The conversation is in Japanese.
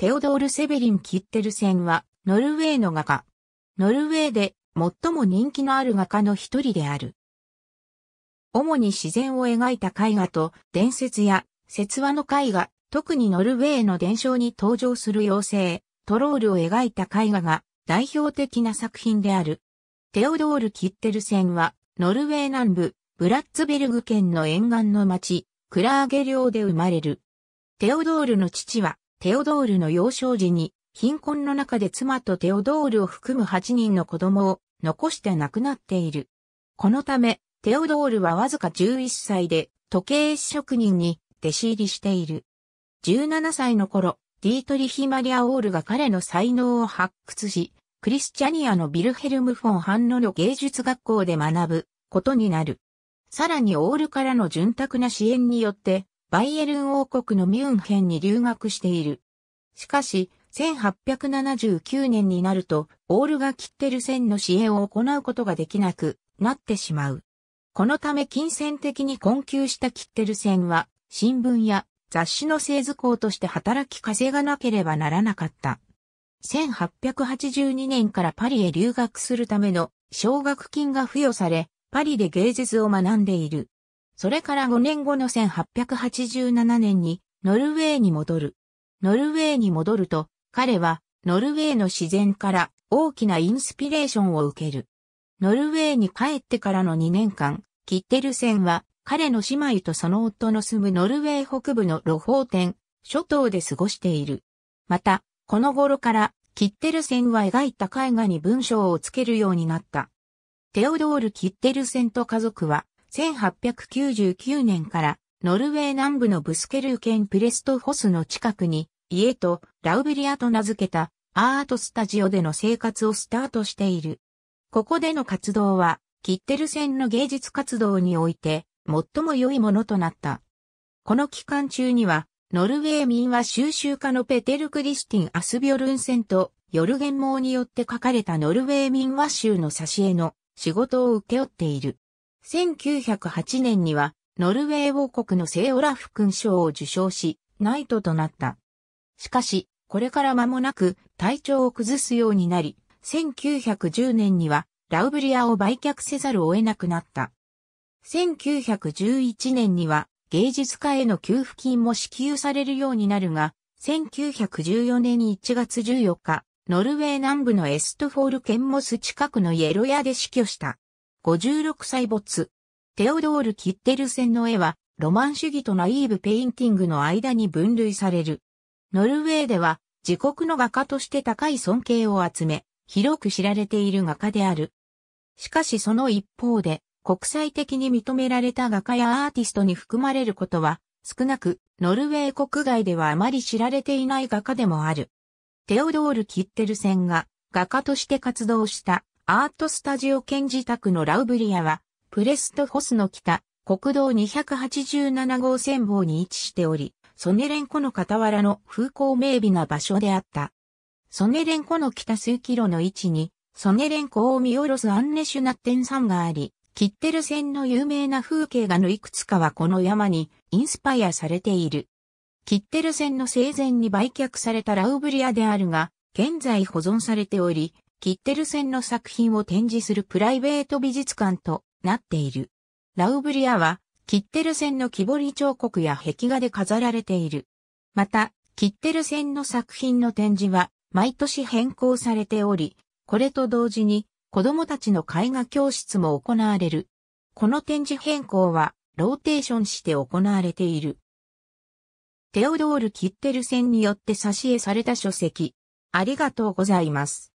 テオドール・セベリン・キッテルセンは、ノルウェーの画家。ノルウェーで最も人気のある画家の一人である。主に自然を描いた絵画と伝説や説話の絵画、特にノルウェーの伝承に登場する妖精、トロールを描いた絵画が代表的な作品である。テオドール・キッテルセンは、ノルウェー南部、ブラッツベルグ県の沿岸の町、クラーゲ領で生まれる。テオドールの父は、テオドールの幼少時に、貧困の中で妻とテオドールを含む8人の子供を残して亡くなっている。このため、テオドールはわずか11歳で時計職人に弟子入りしている。17歳の頃、ディートリヒ・マリア・オールが彼の才能を発掘し、クリスチャニアのビルヘルム・フォン・ハンノの芸術学校で学ぶことになる。さらにオールからの潤沢な支援によって、バイエルン王国のミュンヘンに留学している。しかし、1879年になると、オールが切ってる線の支援を行うことができなくなってしまう。このため金銭的に困窮した切ってる線は、新聞や雑誌の製図工として働き稼がなければならなかった。1882年からパリへ留学するための奨学金が付与され、パリで芸術を学んでいる。それから5年後の1887年にノルウェーに戻る。ノルウェーに戻ると、彼はノルウェーの自然から大きなインスピレーションを受ける。ノルウェーに帰ってからの2年間、キッテルセンは彼の姉妹とその夫の住むノルウェー北部のロホーテン、諸島で過ごしている。また、この頃からキッテルセンは描いた絵画に文章をつけるようになった。テオドール・キッテルセンと家族は1899年からノルウェー南部のブスケルー県プレストホスの近くに家とラウベリアと名付けたアートスタジオでの生活をスタートしている。ここでの活動はキッテル戦の芸術活動において最も良いものとなった。この期間中にはノルウェー民は収集家のペテル・クリスティン・アスビョルンセンとヨルゲン・モーによって書かれたノルウェー民話集の挿絵の仕事を受け負っている。1908年には、ノルウェー王国の聖オラフ勲章を受章し、ナイトとなった。しかし、これから間もなく体調を崩すようになり、1910年にはラウブリアを売却せざるを得なくなった。1911年には芸術家への給付金も支給されるようになるが、1914年1月14日、ノルウェー南部のエストフォールケンモス近くのイエロヤで死去した。56歳没。テオドール・キッテルセンの絵は、ロマン主義とナイーブ・ペインティングの間に分類される。ノルウェーでは、自国の画家として高い尊敬を集め、広く知られている画家である。しかしその一方で、国際的に認められた画家やアーティストに含まれることは、少なく、ノルウェー国外ではあまり知られていない画家でもある。テオドール・キッテルセンが、画家として活動したアートスタジオ兼自宅のラウブリアは、プレストホスの北、国道287号線房に位置しており、ソネレンコの傍らの風光明媚な場所であった。ソネレンコの北数キロの位置に、ソネレンコを見下ろすアンネシュナッテン山があり、キッテル線の有名な風景画のいくつかはこの山にインスパイアされている。キッテル線の生前に売却されたラウブリアであるが、現在保存されており、キッテルセンの作品を展示するプライベート美術館となっている。ラウブリアは、キッテルセンの木彫り彫刻や壁画で飾られている。また、キッテルセンの作品の展示は、毎年変更されており、これと同時に、子供たちの絵画教室も行われる。この展示変更は、ローテーションして行われている。テオドール・キッテルセンによって挿絵された書籍。ありがとうございます。